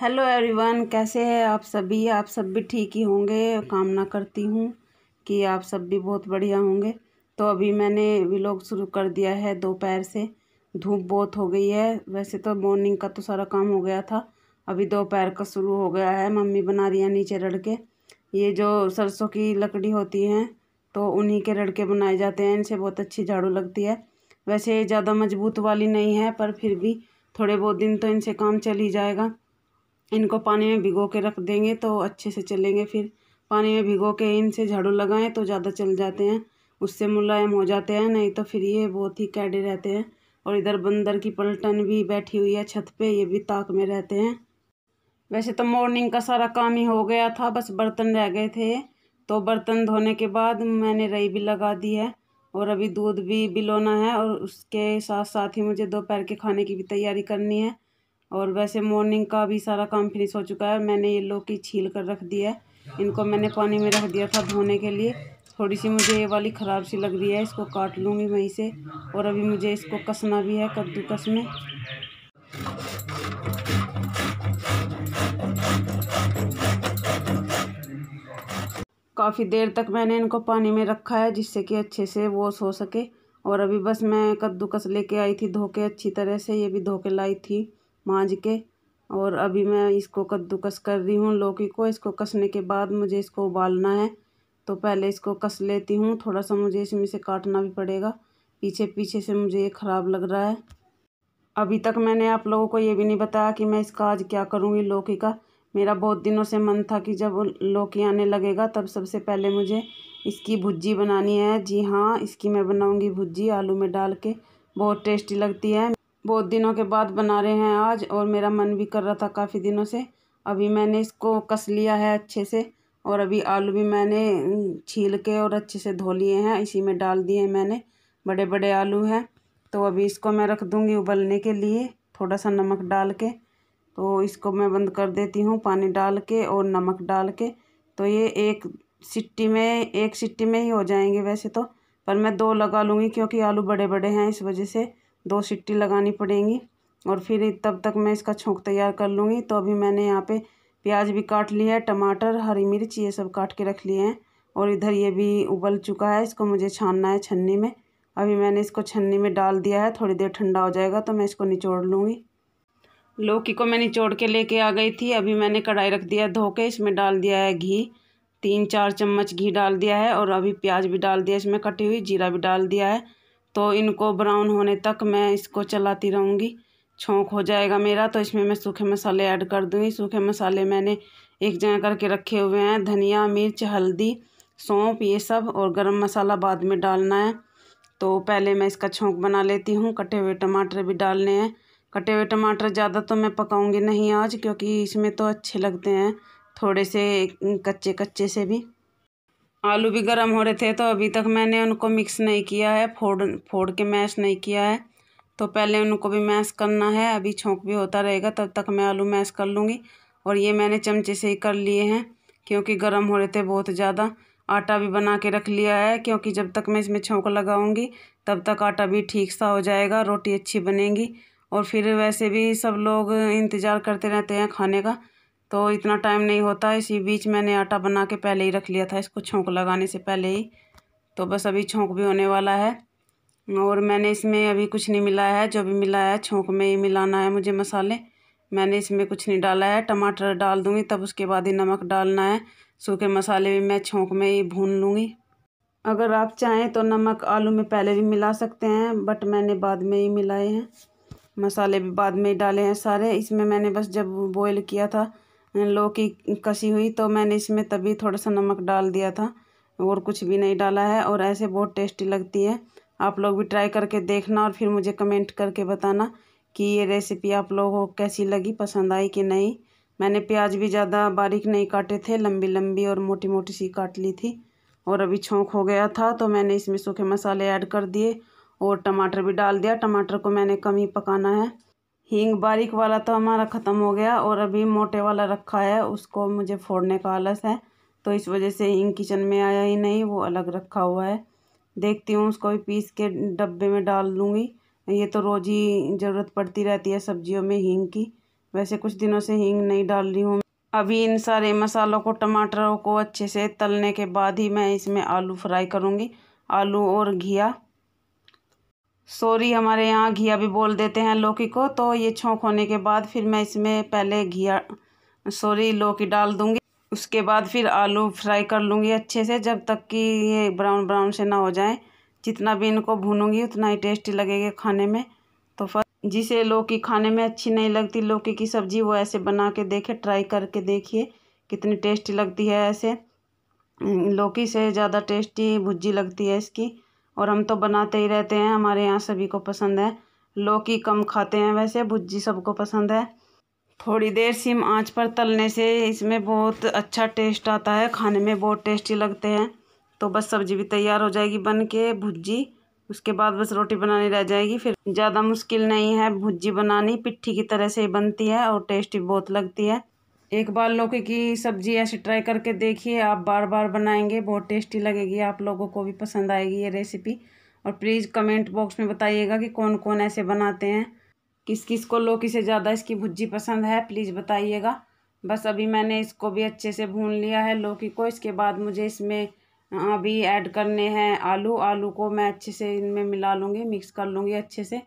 hello everyone कैसे हैं आप सभी आप सब भी ठीक ही होंगे कामना करती हूँ कि आप सब भी बहुत बढ़िया होंगे तो अभी मैंने व्लॉग शुरू कर दिया है दोपहर से धूप बहुत हो गई है वैसे तो मॉर्निंग का तो सारा काम हो गया था अभी दोपहर का शुरू हो गया है मम्मी बना रही है नीचे रड़के ये जो सरसों की लकड़ी होती हैं तो उन्हीं के रड़के बनाए जाते हैं इनसे बहुत अच्छी झाड़ू लगती है वैसे ज़्यादा मजबूत वाली नहीं है पर फिर भी थोड़े बहुत दिन तो इनसे काम चल ही जाएगा इनको पानी में भिगो के रख देंगे तो अच्छे से चलेंगे फिर पानी में भिगो के इनसे झाड़ू लगाएं तो ज़्यादा चल जाते हैं उससे मुलायम हो जाते हैं नहीं तो फिर ये बहुत ही कैडे रहते हैं और इधर बंदर की पलटन भी बैठी हुई है छत पे ये भी ताक में रहते हैं वैसे तो मॉर्निंग का सारा काम ही हो गया था बस बर्तन रह गए थे तो बर्तन धोने के बाद मैंने रई भी लगा दी है और अभी दूध भी बिलोना है और उसके साथ साथ ही मुझे दोपहर के खाने की भी तैयारी करनी है और वैसे मॉर्निंग का भी सारा काम फिनिश हो चुका है मैंने ये की छील कर रख दिया है इनको मैंने पानी में रख दिया था धोने के लिए थोड़ी सी मुझे ये वाली ख़राब सी लग रही है इसको काट लूँगी वहीं से और अभी मुझे इसको कसना भी है कद्दूकस में काफ़ी देर तक मैंने इनको पानी में रखा है जिससे कि अच्छे से वॉश हो सके और अभी बस मैं कद्दूकस लेके आई थी धो के अच्छी तरह से ये भी धो के लाई थी मांझ के और अभी मैं इसको कद्दूकस कर रही हूँ लौकी को इसको कसने के बाद मुझे इसको उबालना है तो पहले इसको कस लेती हूँ थोड़ा सा मुझे इसमें से काटना भी पड़ेगा पीछे पीछे से मुझे ये ख़राब लग रहा है अभी तक मैंने आप लोगों को ये भी नहीं बताया कि मैं इसका आज क्या करूँगी लौकी का मेरा बहुत दिनों से मन था कि जब लौकी आने लगेगा तब सबसे पहले मुझे इसकी भुजी बनानी है जी हाँ इसकी मैं बनाऊँगी भुजी आलू में डाल के बहुत टेस्टी लगती है बहुत दिनों के बाद बना रहे हैं आज और मेरा मन भी कर रहा था काफ़ी दिनों से अभी मैंने इसको कस लिया है अच्छे से और अभी आलू भी मैंने छील के और अच्छे से धो लिए हैं इसी में डाल दिए मैंने बड़े बड़े आलू हैं तो अभी इसको मैं रख दूँगी उबलने के लिए थोड़ा सा नमक डाल के तो इसको मैं बंद कर देती हूँ पानी डाल के और नमक डाल के तो ये एक सिट्टी में एक सिट्टी में ही हो जाएंगे वैसे तो पर मैं दो लगा लूँगी क्योंकि आलू बड़े बड़े हैं इस वजह से दो सिट्टी लगानी पड़ेंगी और फिर तब तक मैं इसका छोंक तैयार कर लूँगी तो अभी मैंने यहाँ पे प्याज भी काट लिया है टमाटर हरी मिर्च ये सब काट के रख लिए हैं और इधर ये भी उबल चुका है इसको मुझे छानना है छन्नी में अभी मैंने इसको छन्नी में डाल दिया है थोड़ी देर ठंडा हो जाएगा तो मैं इसको निचोड़ लूँगी लौकी को मैं निचोड़ के लेके आ गई थी अभी मैंने कढ़ाई रख दिया धो के इसमें डाल दिया है घी तीन चार चम्मच घी डाल दिया है और अभी प्याज भी डाल दिया इसमें कटी हुई जीरा भी डाल दिया है तो इनको ब्राउन होने तक मैं इसको चलाती रहूँगी छोंक हो जाएगा मेरा तो इसमें मैं सूखे मसाले ऐड कर दूँगी सूखे मसाले मैंने एक जगह करके रखे हुए हैं धनिया मिर्च हल्दी सौंप ये सब और गरम मसाला बाद में डालना है तो पहले मैं इसका छोंक बना लेती हूँ कटे हुए टमाटर भी डालने हैं कटे हुए टमाटर ज़्यादा तो मैं पकाऊंगी नहीं आज क्योंकि इसमें तो अच्छे लगते हैं थोड़े से कच्चे कच्चे से भी आलू भी गर्म हो रहे थे तो अभी तक मैंने उनको मिक्स नहीं किया है फोड़ फोड़ के मैश नहीं किया है तो पहले उनको भी मैश करना है अभी छोंक भी होता रहेगा तब तक मैं आलू मैश कर लूँगी और ये मैंने चमचे से ही कर लिए हैं क्योंकि गर्म हो रहे थे बहुत ज़्यादा आटा भी बना के रख लिया है क्योंकि जब तक मैं इसमें छोंक लगाऊंगी तब तक आटा भी ठीक सा हो जाएगा रोटी अच्छी बनेगी और फिर वैसे भी सब लोग इंतज़ार करते रहते हैं खाने का तो इतना टाइम नहीं होता इसी बीच मैंने आटा बना के पहले ही रख लिया था इसको छोंक लगाने से पहले ही तो बस अभी छोंक भी होने वाला है और मैंने इसमें अभी कुछ नहीं मिला है जो भी मिला है छोंक में ही मिलाना है मुझे मसाले मैंने इसमें कुछ नहीं डाला है टमाटर डाल दूँगी तब उसके बाद ही नमक डालना है सूखे मसाले भी मैं छोंक में ही भून लूँगी अगर आप चाहें तो नमक आलू में पहले भी मिला सकते हैं बट मैंने बाद में ही मिलाए हैं मसाले भी बाद में ही डाले हैं सारे इसमें मैंने बस जब बॉयल किया था लौकी कसी हुई तो मैंने इसमें तभी थोड़ा सा नमक डाल दिया था और कुछ भी नहीं डाला है और ऐसे बहुत टेस्टी लगती है आप लोग भी ट्राई करके देखना और फिर मुझे कमेंट करके बताना कि ये रेसिपी आप लोगों को कैसी लगी पसंद आई कि नहीं मैंने प्याज भी ज़्यादा बारीक नहीं काटे थे लंबी लंबी और मोटी मोटी सी काट ली थी और अभी छोंक हो गया था तो मैंने इसमें सूखे मसाले ऐड कर दिए और टमाटर भी डाल दिया टमाटर को मैंने कम ही पकाना है हींग बारीक वाला तो हमारा ख़त्म हो गया और अभी मोटे वाला रखा है उसको मुझे फोड़ने का आलस है तो इस वजह से हींग किचन में आया ही नहीं वो अलग रखा हुआ है देखती हूँ उसको भी पीस के डब्बे में डाल लूँगी ये तो रोज़ ही ज़रूरत पड़ती रहती है सब्जियों में हींग की वैसे कुछ दिनों से हींग नहीं डाल रही हूँ अभी इन सारे मसालों को टमाटरों को अच्छे से तलने के बाद ही मैं इसमें आलू फ्राई करूँगी आलू और घिया सॉरी हमारे यहाँ घिया भी बोल देते हैं लौकी को तो ये छोंक होने के बाद फिर मैं इसमें पहले घिया सॉरी लौकी डाल दूँगी उसके बाद फिर आलू फ्राई कर लूँगी अच्छे से जब तक कि ये ब्राउन ब्राउन से ना हो जाए जितना भी इनको भूनूंगी उतना ही टेस्टी लगेगा खाने में तो फर्स्ट जिसे लौकी खाने में अच्छी नहीं लगती लौकी की सब्ज़ी वो ऐसे बना के देखे ट्राई करके देखिए कितनी टेस्टी लगती है ऐसे लौकी से ज़्यादा टेस्टी भुजी लगती है इसकी और हम तो बनाते ही रहते हैं हमारे यहाँ सभी को पसंद है लौकी कम खाते हैं वैसे भुजी सबको पसंद है थोड़ी देर सिम आंच पर तलने से इसमें बहुत अच्छा टेस्ट आता है खाने में बहुत टेस्टी लगते हैं तो बस सब्जी भी तैयार हो जाएगी बन के भुजी उसके बाद बस रोटी बनानी रह जाएगी फिर ज़्यादा मुश्किल नहीं है भुजी बनानी पिट्ठी की तरह से ही बनती है और टेस्टी बहुत लगती है एक बार लौकी की सब्जी ऐसे ट्राई करके देखिए आप बार बार बनाएंगे बहुत टेस्टी लगेगी आप लोगों को भी पसंद आएगी ये रेसिपी और प्लीज़ कमेंट बॉक्स में बताइएगा कि कौन कौन ऐसे बनाते हैं किस किस को लौकी से ज़्यादा इसकी भुज्जी पसंद है प्लीज़ बताइएगा बस अभी मैंने इसको भी अच्छे से भून लिया है लौकी को इसके बाद मुझे इसमें अभी ऐड करने हैं आलू आलू को मैं अच्छे से इनमें मिला लूँगी मिक्स कर लूँगी अच्छे से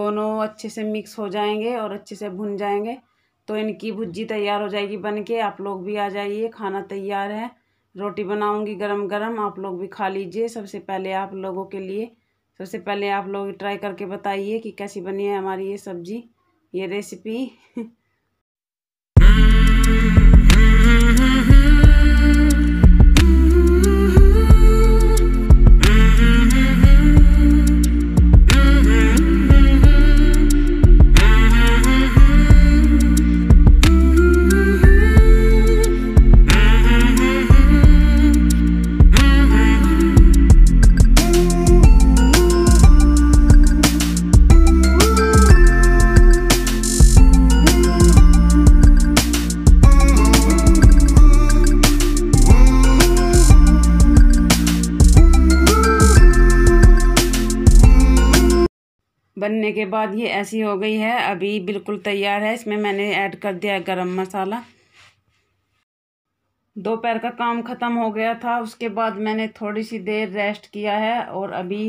दोनों अच्छे से मिक्स हो जाएंगे और अच्छे से भुन जाएंगे तो इनकी भुजी तैयार हो जाएगी बन के आप लोग भी आ जाइए खाना तैयार है रोटी बनाऊंगी गरम गरम आप लोग भी खा लीजिए सबसे पहले आप लोगों के लिए सबसे पहले आप लोग ट्राई करके बताइए कि कैसी बनी है हमारी ये सब्ज़ी ये रेसिपी के बाद ये ऐसी हो गई है अभी बिल्कुल तैयार है इसमें मैंने ऐड कर दिया है गरम मसाला दोपहर का काम ख़त्म हो गया था उसके बाद मैंने थोड़ी सी देर रेस्ट किया है और अभी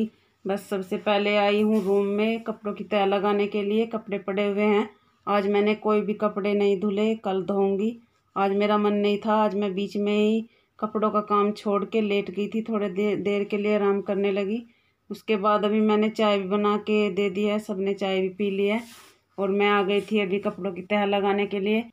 बस सबसे पहले आई हूँ रूम में कपड़ों की तय लगाने के लिए कपड़े पड़े हुए हैं आज मैंने कोई भी कपड़े नहीं धुले कल धोऊंगी आज मेरा मन नहीं था आज मैं बीच में ही कपड़ों का काम छोड़ के लेट गई थी थोड़े देर देर के लिए आराम करने लगी उसके बाद अभी मैंने चाय भी बना के दे दी है सबने चाय भी पी ली है और मैं आ गई थी अभी कपड़ों की तह लगाने के लिए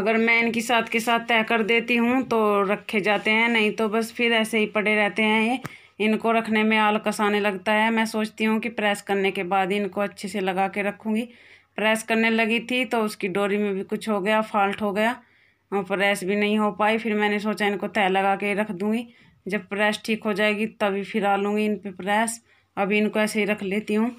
अगर मैं इनकी साथ के साथ तय कर देती हूँ तो रखे जाते हैं नहीं तो बस फिर ऐसे ही पड़े रहते हैं ये इनको रखने में आल कसाने लगता है मैं सोचती हूँ कि प्रेस करने के बाद इनको अच्छे से लगा के रखूँगी प्रेस करने लगी थी तो उसकी डोरी में भी कुछ हो गया फॉल्ट हो गया और प्रेस भी नहीं हो पाई फिर मैंने सोचा इनको तय लगा के रख दूँगी जब प्रेस ठीक हो जाएगी तभी फिर आ लूँगी इन पर प्रेस अभी इनको ऐसे ही रख लेती हूँ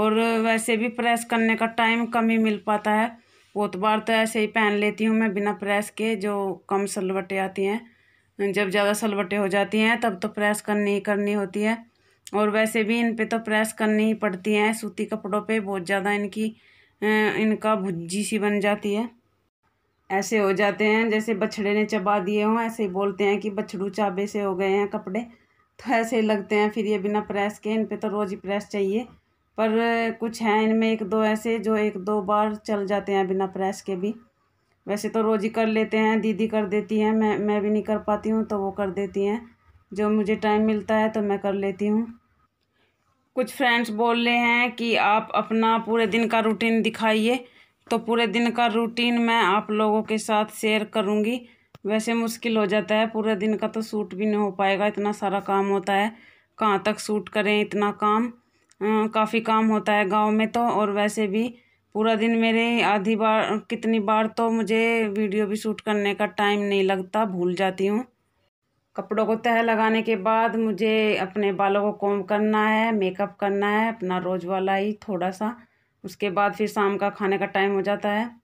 और वैसे भी प्रेस करने का टाइम कम ही मिल पाता है बहुत तो बार तो ऐसे ही पहन लेती हूँ मैं बिना प्रेस के जो कम सलवटें आती हैं जब ज़्यादा सलवटें हो जाती हैं तब तो प्रेस करनी ही करनी होती है और वैसे भी इन पे तो प्रेस करनी ही पड़ती हैं सूती कपड़ों पे बहुत ज़्यादा इनकी इनका भुज्जी सी बन जाती है ऐसे हो जाते हैं जैसे बछड़े ने चबा दिए हों ऐसे ही बोलते हैं कि बछड़ू चाबे से हो गए हैं कपड़े ऐसे लगते हैं फिर ये बिना प्रेस के इन पर तो रोज़ ही प्रेस चाहिए पर कुछ हैं इनमें एक दो ऐसे जो एक दो बार चल जाते हैं बिना प्रेस के भी वैसे तो रोज़ ही कर लेते हैं दीदी कर देती हैं मैं मैं भी नहीं कर पाती हूँ तो वो कर देती हैं जो मुझे टाइम मिलता है तो मैं कर लेती हूँ कुछ फ्रेंड्स बोल रहे हैं कि आप अपना पूरे दिन का रूटीन दिखाइए तो पूरे दिन का रूटीन मैं आप लोगों के साथ शेयर करूँगी वैसे मुश्किल हो जाता है पूरा दिन का तो सूट भी नहीं हो पाएगा इतना सारा काम होता है कहाँ तक सूट करें इतना काम काफ़ी काम होता है गांव में तो और वैसे भी पूरा दिन मेरे आधी बार कितनी बार तो मुझे वीडियो भी शूट करने का टाइम नहीं लगता भूल जाती हूँ कपड़ों को तह लगाने के बाद मुझे अपने बालों को कोम करना है मेकअप करना है अपना रोज वाला ही थोड़ा सा उसके बाद फिर शाम का खाने का टाइम हो जाता है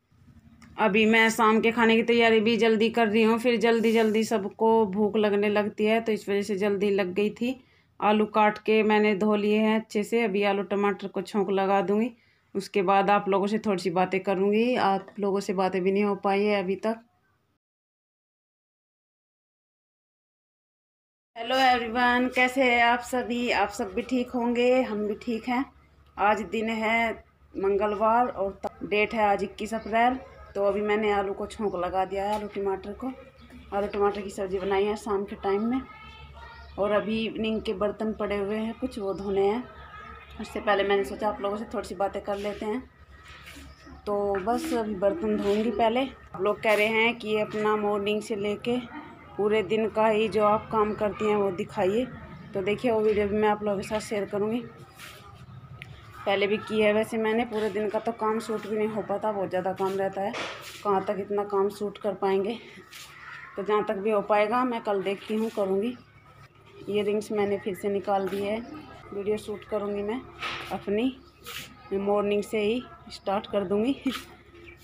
अभी मैं शाम के खाने की तैयारी भी जल्दी कर रही हूँ फिर जल्दी जल्दी सबको भूख लगने लगती है तो इस वजह से जल्दी लग गई थी आलू काट के मैंने धो लिए हैं अच्छे से अभी आलू टमाटर को छोंक लगा दूँगी उसके बाद आप लोगों से थोड़ी सी बातें करूँगी आप लोगों से बातें भी नहीं हो पाई है अभी तक हेलो एवरीवन कैसे हैं आप सभी आप सब भी ठीक होंगे हम भी ठीक हैं आज दिन है मंगलवार और डेट है आज इक्कीस अप्रैल तो अभी मैंने आलू को छोंक लगा दिया है आलू टमाटर को आलू टमाटर की सब्ज़ी बनाई है शाम के टाइम में और अभी इवनिंग के बर्तन पड़े हुए हैं कुछ वो धोने हैं उससे पहले मैंने सोचा आप लोगों से थोड़ी सी बातें कर लेते हैं तो बस अभी बर्तन धोऊंगी पहले आप लोग कह रहे हैं कि अपना मॉर्निंग से लेके पूरे दिन का ही जो आप काम करती हैं वो दिखाइए तो देखिए वो वीडियो भी मैं आप लोगों के साथ शेयर करूँगी पहले भी की है वैसे मैंने पूरे दिन का तो काम सूट भी नहीं हो पाता बहुत ज़्यादा काम रहता है कहाँ तक इतना काम सूट कर पाएंगे तो जहाँ तक भी हो पाएगा मैं कल देखती हूँ करूँगी ये रिंग्स मैंने फिर से निकाल दी है वीडियो शूट करूँगी मैं अपनी मॉर्निंग से ही स्टार्ट कर दूँगी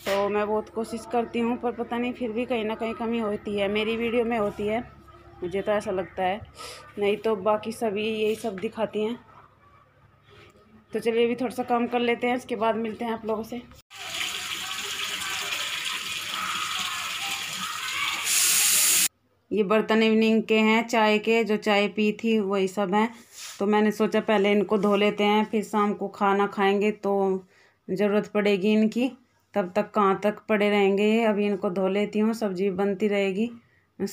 तो मैं बहुत कोशिश करती हूँ पर पता नहीं फिर भी कहीं ना कहीं कमी होती है मेरी वीडियो में होती है मुझे तो ऐसा लगता है नहीं तो बाकी सभी यही सब दिखाती हैं तो चलिए अभी थोड़ा सा कम कर लेते हैं उसके बाद मिलते हैं आप लोगों से ये बर्तन इवनिंग के हैं चाय के जो चाय पी थी वही सब हैं तो मैंने सोचा पहले इनको धो लेते हैं फिर शाम को खाना खाएंगे तो ज़रूरत पड़ेगी इनकी तब तक कहाँ तक पड़े रहेंगे अभी इनको धो लेती हूँ सब्जी बनती रहेगी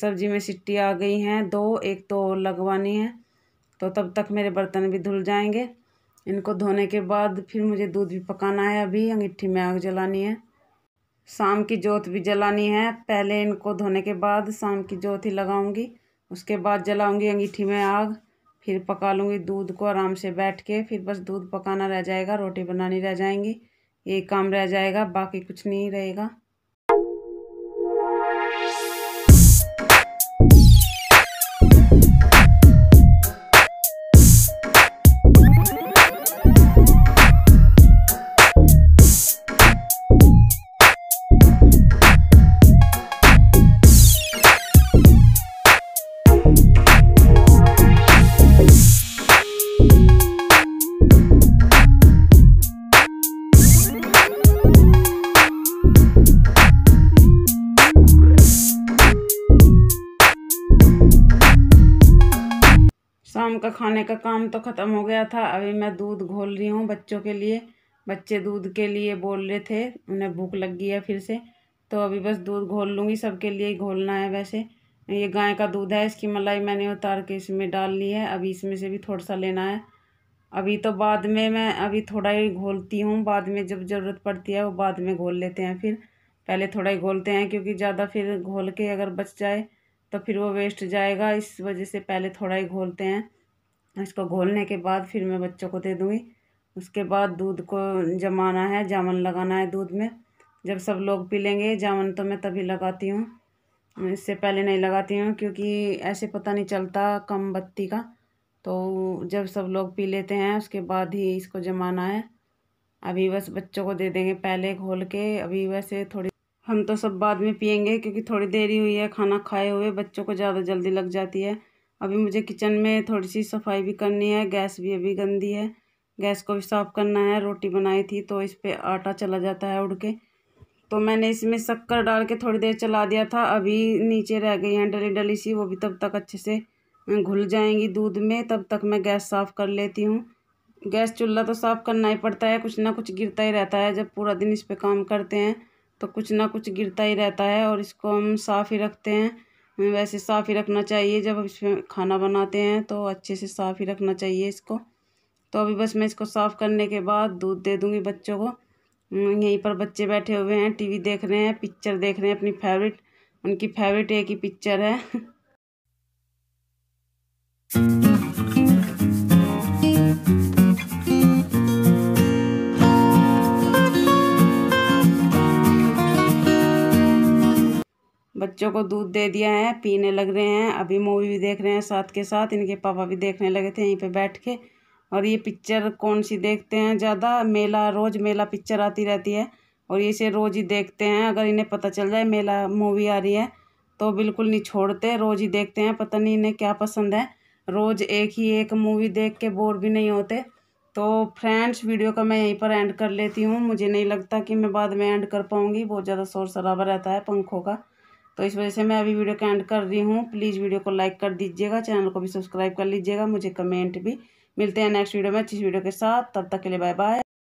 सब्जी में सिट्टी आ गई हैं दो एक तो लगवानी है तो तब तक मेरे बर्तन भी धुल जाएंगे इनको धोने के बाद फिर मुझे दूध भी पकाना है अभी अंगीठी में आग जलानी है शाम की जोत भी जलानी है पहले इनको धोने के बाद शाम की जोत ही लगाऊंगी उसके बाद जलाऊंगी अंगीठी में आग फिर पका लूँगी दूध को आराम से बैठ के फिर बस दूध पकाना रह जाएगा रोटी बनानी रह जाएंगी ये काम रह जाएगा बाकी कुछ नहीं रहेगा खाने का काम तो ख़त्म हो गया था अभी मैं दूध घोल रही हूँ बच्चों के लिए बच्चे दूध के लिए बोल रहे थे उन्हें भूख लग गई है फिर से तो अभी बस दूध घोल लूँगी सबके लिए ही घोलना है वैसे ये गाय का दूध है इसकी मलाई मैंने उतार के इसमें डाल ली है अभी इसमें से भी थोड़ा सा लेना है अभी तो बाद में मैं अभी थोड़ा ही घोलती हूँ बाद में जब ज़रूरत पड़ती है वो बाद में घोल लेते हैं फिर पहले थोड़ा ही घोलते हैं क्योंकि ज़्यादा फिर घोल के अगर बच जाए तो फिर वो वेस्ट जाएगा इस वजह से पहले थोड़ा ही घोलते हैं इसको घोलने के बाद फिर मैं बच्चों को दे दूँगी उसके बाद दूध को जमाना है जामन लगाना है दूध में जब सब लोग पी लेंगे जामन तो मैं तभी लगाती हूँ इससे पहले नहीं लगाती हूँ क्योंकि ऐसे पता नहीं चलता कम बत्ती का तो जब सब लोग पी लेते हैं उसके बाद ही इसको जमाना है अभी बस बच्चों को दे देंगे पहले घोल के अभी वैसे थोड़ी हम तो सब बाद में पियेंगे क्योंकि थोड़ी देरी हुई है खाना खाए हुए बच्चों को ज़्यादा जल्दी लग जाती है अभी मुझे किचन में थोड़ी सी सफाई भी करनी है गैस भी अभी गंदी है गैस को भी साफ़ करना है रोटी बनाई थी तो इस पर आटा चला जाता है उड़ के तो मैंने इसमें शक्कर डाल के थोड़ी देर चला दिया था अभी नीचे रह गई हैं डली डली सी वो भी तब तक अच्छे से घुल जाएंगी दूध में तब तक मैं गैस साफ़ कर लेती हूँ गैस चूल्हा तो साफ़ करना ही पड़ता है कुछ ना कुछ गिरता ही रहता है जब पूरा दिन इस पर काम करते हैं तो कुछ ना कुछ गिरता ही रहता है और इसको हम साफ़ ही रखते हैं हमें वैसे साफ़ ही रखना चाहिए जब इसमें खाना बनाते हैं तो अच्छे से साफ़ ही रखना चाहिए इसको तो अभी बस मैं इसको साफ़ करने के बाद दूध दे दूँगी बच्चों को यहीं पर बच्चे बैठे हुए हैं टीवी देख रहे हैं पिक्चर देख रहे हैं अपनी फेवरेट उनकी फेवरेट एक ही पिक्चर है बच्चों को दूध दे दिया है पीने लग रहे हैं अभी मूवी भी देख रहे हैं साथ के साथ इनके पापा भी देखने लगे थे यहीं पे बैठ के और ये पिक्चर कौन सी देखते हैं ज़्यादा मेला रोज़ मेला पिक्चर आती रहती है और ये इसे रोज़ ही देखते हैं अगर इन्हें पता चल जाए मेला मूवी आ रही है तो बिल्कुल नहीं छोड़ते रोज़ ही देखते हैं पता नहीं इन्हें क्या पसंद है रोज़ एक ही एक मूवी देख के बोर भी नहीं होते तो फ्रेंड्स वीडियो का मैं यहीं पर एंड कर लेती हूँ मुझे नहीं लगता कि मैं बाद में एंड कर पाऊँगी बहुत ज़्यादा शोर शराबा रहता है पंखों का तो इस वजह से मैं अभी वीडियो का एंड कर रही हूँ प्लीज़ वीडियो को लाइक कर दीजिएगा चैनल को भी सब्सक्राइब कर लीजिएगा मुझे कमेंट भी मिलते हैं नेक्स्ट वीडियो में अच्छी वीडियो के साथ तब तक के लिए बाय बाय